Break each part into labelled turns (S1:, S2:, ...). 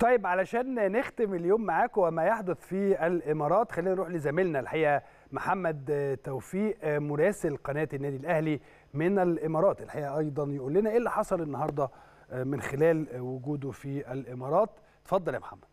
S1: طيب علشان نختم اليوم معاكم وما يحدث في الامارات خلينا نروح لزميلنا الحقيقه محمد توفيق مراسل قناه النادي الاهلي من الامارات الحقيقه ايضا يقول لنا ايه اللي حصل النهارده من خلال وجوده في الامارات اتفضل يا محمد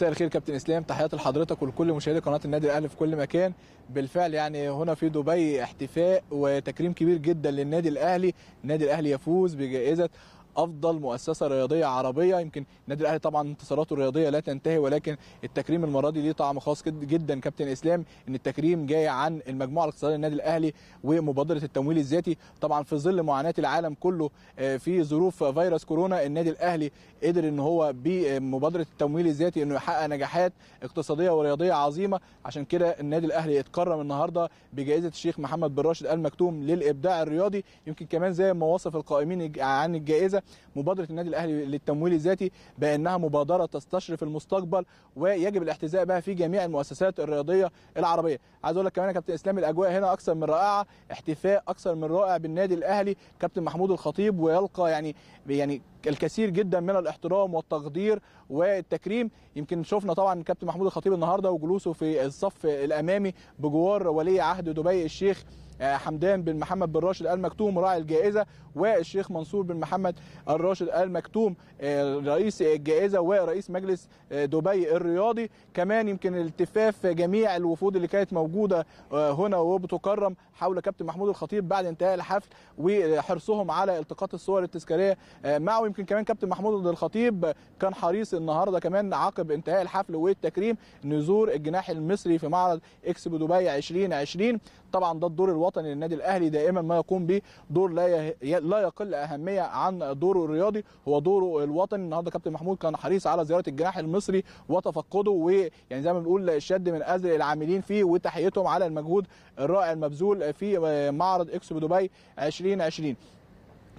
S2: مساء الخير كابتن اسلام تحياتي لحضرتك ولكل مشاهدي قناه النادي الاهلي في كل مكان بالفعل يعني هنا في دبي احتفاء وتكريم كبير جدا للنادي الاهلي النادي الاهلي يفوز بجائزه افضل مؤسسه رياضيه عربيه يمكن النادي الاهلي طبعا انتصاراته الرياضيه لا تنتهي ولكن التكريم المره دي ليه طعم خاص جدا كابتن اسلام ان التكريم جاي عن المجموعه الاقتصاديه للنادي الاهلي ومبادره التمويل الذاتي طبعا في ظل معاناه العالم كله آه، في ظروف فيروس كورونا النادي الاهلي قدر ان هو بمبادره التمويل الذاتي انه يحقق نجاحات اقتصاديه ورياضيه عظيمه عشان كده النادي الاهلي اتكرم النهارده بجائزه الشيخ محمد بن راشد ال مكتوم للابداع الرياضي يمكن كمان زي ما وصف القائمين عن الجائزه مبادره النادي الاهلي للتمويل الذاتي بانها مبادره تستشرف المستقبل ويجب الاحتذاء بها في جميع المؤسسات الرياضيه العربيه عايز اقول لك كمان يا كابتن اسلام الاجواء هنا اكثر من رائعه احتفاء اكثر من رائع بالنادي الاهلي كابتن محمود الخطيب ويلقى يعني يعني الكثير جدا من الاحترام والتقدير والتكريم يمكن شفنا طبعا كابتن محمود الخطيب النهارده وجلوسه في الصف الامامي بجوار ولي عهد دبي الشيخ آه، حمدان بن محمد بن راشد ال مكتوم راعي الجائزه والشيخ منصور بن محمد الراشد ال مكتوم آه، رئيس الجائزه ورئيس مجلس آه، دبي الرياضي كمان يمكن التفاف جميع الوفود اللي كانت موجوده هنا وبتكرم حول كابتن محمود الخطيب بعد انتهاء الحفل وحرصهم على التقاط الصور التذكاريه آه، معه يمكن كمان كابتن محمود الخطيب كان حريص النهارده كمان عقب انتهاء الحفل والتكريم نزور الجناح المصري في معرض اكسبو دبي 2020 طبعا ده الدور الوطني للنادي الاهلي دائما ما يقوم به دور لا لا يقل اهميه عن دوره الرياضي هو دوره الوطني النهارده كابتن محمود كان حريص على زياره الجناح المصري وتفقده ويعني زي ما بنقول الشد من اجل العاملين فيه وتحيتهم على المجهود الرائع المبذول في آه، معرض اكسبو دبي 2020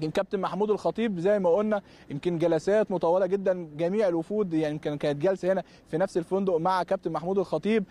S2: كابتن محمود الخطيب زي ما قلنا يمكن جلسات مطوله جدا جميع الوفود يعني يمكن كانت جلسه هنا في نفس الفندق مع كابتن محمود الخطيب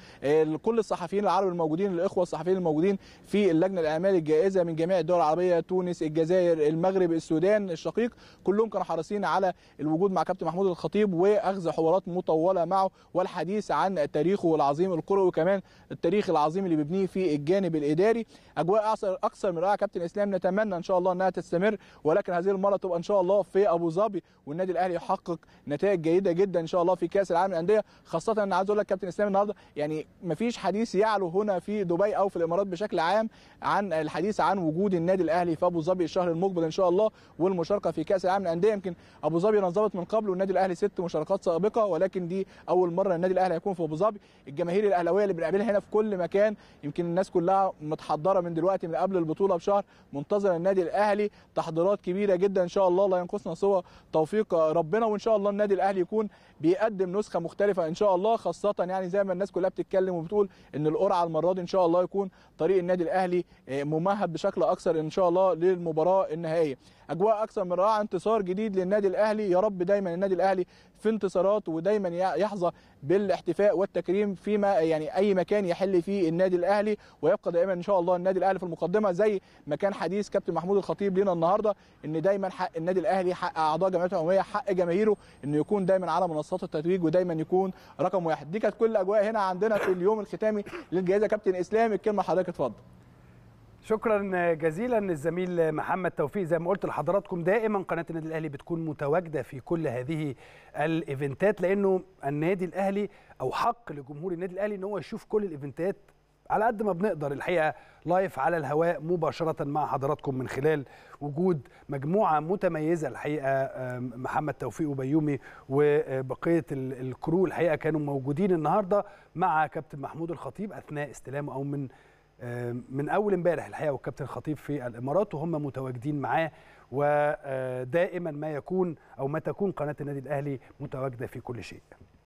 S2: كل الصحفيين العرب الموجودين الاخوه الصحفيين الموجودين في اللجنه الاعمال الجائزه من جميع الدول العربيه تونس الجزائر المغرب السودان الشقيق كلهم كانوا حريصين على الوجود مع كابتن محمود الخطيب واخذ حوارات مطوله معه والحديث عن تاريخه العظيم الكروي وكمان التاريخ العظيم اللي بيبنيه في الجانب الاداري اجواء اكثر من رائعه كابتن اسلام نتمنى ان شاء الله انها تستمر ولكن هذه المره تبقى ان شاء الله في ابو ظبي والنادي الاهلي يحقق نتائج جيده جدا ان شاء الله في كاس العالم للانديه خاصه ان عايز اقول لك كابتن اسلام النهارده يعني ما فيش حديث يعلو هنا في دبي او في الامارات بشكل عام عن الحديث عن وجود النادي الاهلي في ابو ظبي الشهر المقبل ان شاء الله والمشاركه في كاس العالم للانديه يمكن ابو ظبي نظمت من قبل والنادي الاهلي ست مشاركات سابقه ولكن دي اول مره النادي الاهلي هيكون في ابو ظبي الجماهير الاهلاويه اللي بنقابلها هنا في كل مكان يمكن الناس كلها متحضره من دلوقتي من قبل البطوله بشهر منتظره النادي الاهلي تحضيرات مباريات كبيره جدا ان شاء الله لا ينقصنا سوى توفيق ربنا وان شاء الله النادي الاهلي يكون بيقدم نسخه مختلفه ان شاء الله خاصه يعني زي ما الناس كلها بتتكلم وبتقول ان القرعه المره دي ان شاء الله يكون طريق النادي الاهلي آه، ممهد بشكل اكثر ان شاء الله للمباراه النهائيه اجواء اكثر من رائعه انتصار جديد للنادي الاهلي يا رب دايما النادي الاهلي في انتصارات ودايما يحظى بالاحتفاء والتكريم فيما آه، يعني اي مكان يحل فيه النادي الاهلي ويبقى دائما ان شاء الله النادي الاهلي في المقدمه زي ما كان حديث كابتن محمود الخطيب لنا النهارده النهارده ان دايما حق النادي الاهلي حق اعضاء جمعيته العموميه حق جماهيره انه يكون دايما على منصات التتويج ودايما يكون رقم واحد دي كانت كل اجواء هنا عندنا في اليوم
S1: الختامي للجائزه كابتن اسلام الكلمه حضرتك اتفضل شكرا جزيلا للزميل محمد توفيق زي ما قلت لحضراتكم دائما قناه النادي الاهلي بتكون متواجده في كل هذه الايفنتات لانه النادي الاهلي او حق لجمهور النادي الاهلي ان هو يشوف كل الايفنتات على قد ما بنقدر الحقيقه لايف على الهواء مباشره مع حضراتكم من خلال وجود مجموعه متميزه الحقيقه محمد توفيق وبيومي وبقيه الكرو الحقيقه كانوا موجودين النهارده مع كابتن محمود الخطيب اثناء استلامه او من من اول امبارح الحقيقه والكابتن الخطيب في الامارات وهم متواجدين معاه ودائما ما يكون او ما تكون قناه النادي الاهلي متواجده في كل شيء